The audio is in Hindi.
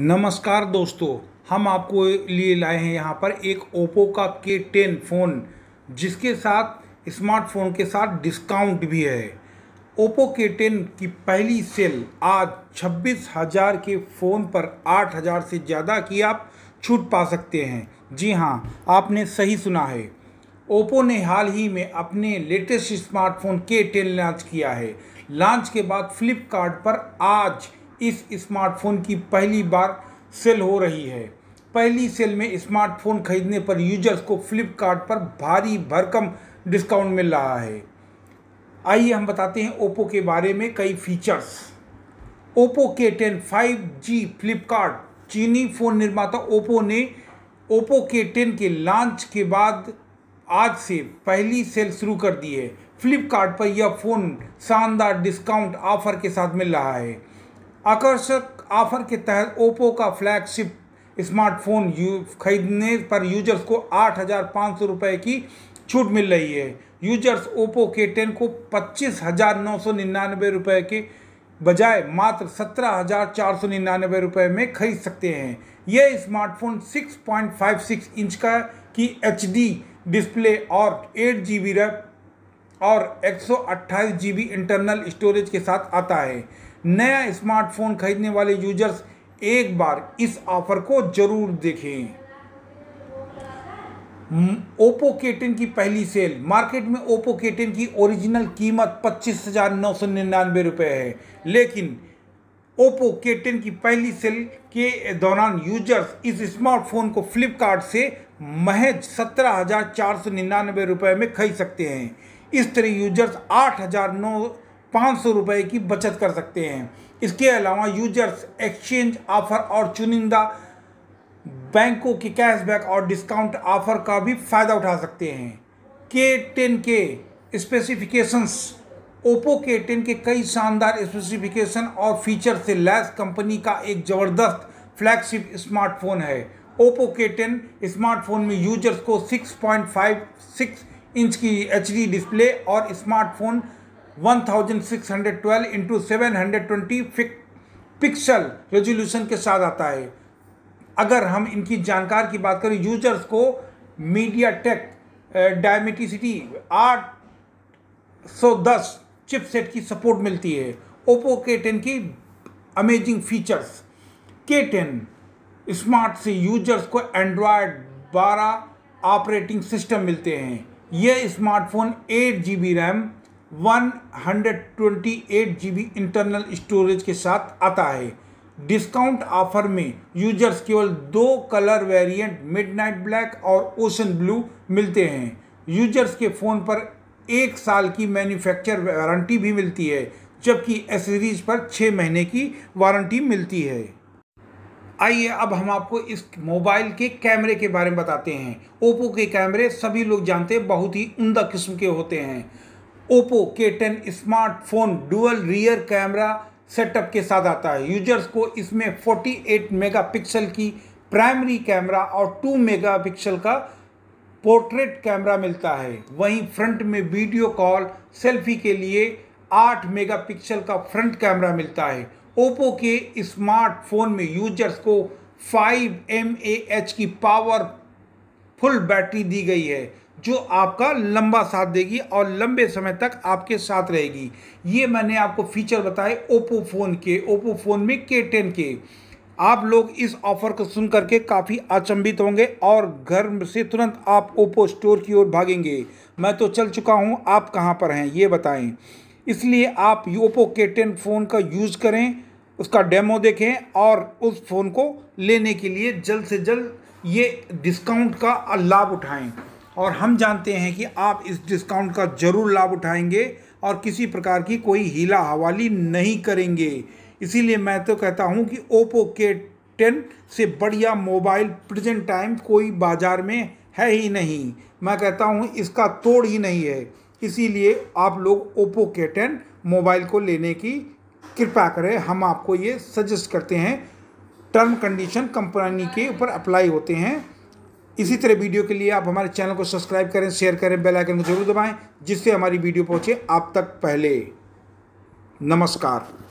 नमस्कार दोस्तों हम आपको लिए लाए हैं यहाँ पर एक ओप्पो का के टेन फ़ोन जिसके साथ स्मार्टफोन के साथ डिस्काउंट भी है ओप्पो के टेन की पहली सेल आज छब्बीस हज़ार के फ़ोन पर आठ हज़ार से ज़्यादा की आप छूट पा सकते हैं जी हाँ आपने सही सुना है ओप्पो ने हाल ही में अपने latest smartphone K ten launch किया है लॉन्च के बाद फ्लिपकार्ट पर आज इस स्मार्टफोन की पहली बार सेल हो रही है पहली सेल में स्मार्टफोन खरीदने पर यूजर्स को फ्लिपकार्ट पर भारी भरकम डिस्काउंट मिल रहा है आइए हम बताते हैं ओप्पो के बारे में कई features Oppo K ten five G Flipkart चीनी फ़ोन निर्माता ओप्पो ने ओप्पो के टेन के लॉन्च के बाद आज से पहली सेल शुरू कर दी है फ्लिपकार्ट पर यह फ़ोन शानदार डिस्काउंट ऑफर के साथ मिल रहा है आकर्षक ऑफर के तहत ओप्पो का फ्लैगशिप स्मार्टफोन खरीदने पर यूजर्स को आठ हज़ार पाँच सौ रुपये की छूट मिल रही है यूजर्स ओप्पो के टेन को पच्चीस हज़ार नौ सौ निन्यानवे रुपये के बजाय मात्र सत्रह हज़ार चार सौ निन्यानवे रुपये में खरीद सकते हैं यह smartphone six point five six inch का की एच डिस्प्ले और एट जी बी रैम और एक सौ इंटरनल स्टोरेज के साथ आता है नया स्मार्टफोन खरीदने वाले यूजर्स एक बार इस ऑफर को जरूर देखें ओप्पो के टेन की पहली सेल मार्केट में ओप्पो के टेन की ओरिजिनल कीमत पच्चीस हज़ार नौ सौ निन्यानवे रुपये है लेकिन ओप्पो के टेन की पहली सेल के दौरान यूजर्स इस स्मार्टफोन को फ्लिपकार्ट से महज सत्रह हज़ार चार सौ निन्यानवे रुपये में खरीद सकते हैं इस तरह यूजर्स आठ हज़ार नौ पाँच सौ रुपये की बचत कर सकते हैं इसके अलावा यूजर्स एक्सचेंज ऑफर और चुनिंदा बैंकों के कैशबैक और डिस्काउंट ऑफर का भी फ़ायदा उठा सकते हैं के टेन के स्पेसिफिकेशंस ओप्पो के टेन के कई शानदार स्पेसिफिकेशन और फीचर से लैस कंपनी का एक ज़बरदस्त फ्लैगशिप स्मार्टफोन है ओप्पो के टेन स्मार्टफोन में यूजर्स को 6.56 इंच की एच डिस्प्ले और smartphone 1612 into seven pixel resolution के साथ आता है अगर हम इनकी जानकार की बात करें यूजर्स को मीडिया टेक डायमेटिसिटी आठ सौ दस चिपसेट की सपोर्ट मिलती है ओप्पो के टेन की amazing features K ten smart से यूजर्स को एंड्रॉयड बारह ऑपरेटिंग सिस्टम मिलते हैं यह smartphone eight G B RAM one hundred twenty eight G B internal storage के साथ आता है डिस्काउंट ऑफर में यूजर्स केवल दो कलर वेरिएंट मिडनाइट ब्लैक और ओशन ब्लू मिलते हैं यूजर्स के फ़ोन पर एक साल की मैन्युफैक्चर वारंटी भी मिलती है जबकि एसेसरीज पर छः महीने की वारंटी मिलती है आइए अब हम आपको इस मोबाइल के कैमरे के बारे में बताते हैं ओप्पो के कैमरे सभी लोग जानते हैं बहुत ही उमदा किस्म के होते हैं Oppo K ten smartphone dual rear camera setup के साथ आता है यूजर्स को इसमें 48 मेगापिक्सल की प्राइमरी कैमरा और 2 मेगापिक्सल का पोर्ट्रेट कैमरा मिलता है वहीं फ्रंट में वीडियो कॉल सेल्फी के लिए 8 मेगापिक्सल का फ्रंट कैमरा मिलता है ओप्पो के स्मार्टफोन में यूजर्स को 5 एम की पावर फुल बैटरी दी गई है जो आपका लंबा साथ देगी और लंबे समय तक आपके साथ रहेगी ये मैंने आपको फीचर बताए ओप्पो फ़ोन के ओप्पो फ़ोन में के टेन के आप लोग इस ऑफ़र को सुन करके काफ़ी अचंभित होंगे और घर से तुरंत आप ओप्पो स्टोर की ओर भागेंगे मैं तो चल चुका हूँ आप कहाँ पर हैं ये बताएं इसलिए आप ओप्पो के टेन फ़ोन का यूज़ करें उसका डेमो देखें और उस फ़ोन को लेने के लिए जल्द से जल्द ये डिस्काउंट का लाभ उठाएं और हम जानते हैं कि आप इस डिस्काउंट का ज़रूर लाभ उठाएंगे और किसी प्रकार की कोई हीला हवाली नहीं करेंगे इसीलिए मैं तो कहता हूँ कि ओप्पो के टेन से बढ़िया मोबाइल प्रेजेंट टाइम कोई बाज़ार में है ही नहीं मैं कहता हूँ इसका तोड़ ही नहीं है इसीलिए आप लोग ओप्पो के टेन मोबाइल को लेने की कृपा करें हम आपको ये सजेस्ट करते हैं टर्म कंडीशन कंपनी के ऊपर अप्लाई होते हैं इसी तरह वीडियो के लिए आप हमारे चैनल को सब्सक्राइब करें शेयर करें बेल आइकन को जरूर दबाएं जिससे हमारी वीडियो पहुंचे आप तक पहले नमस्कार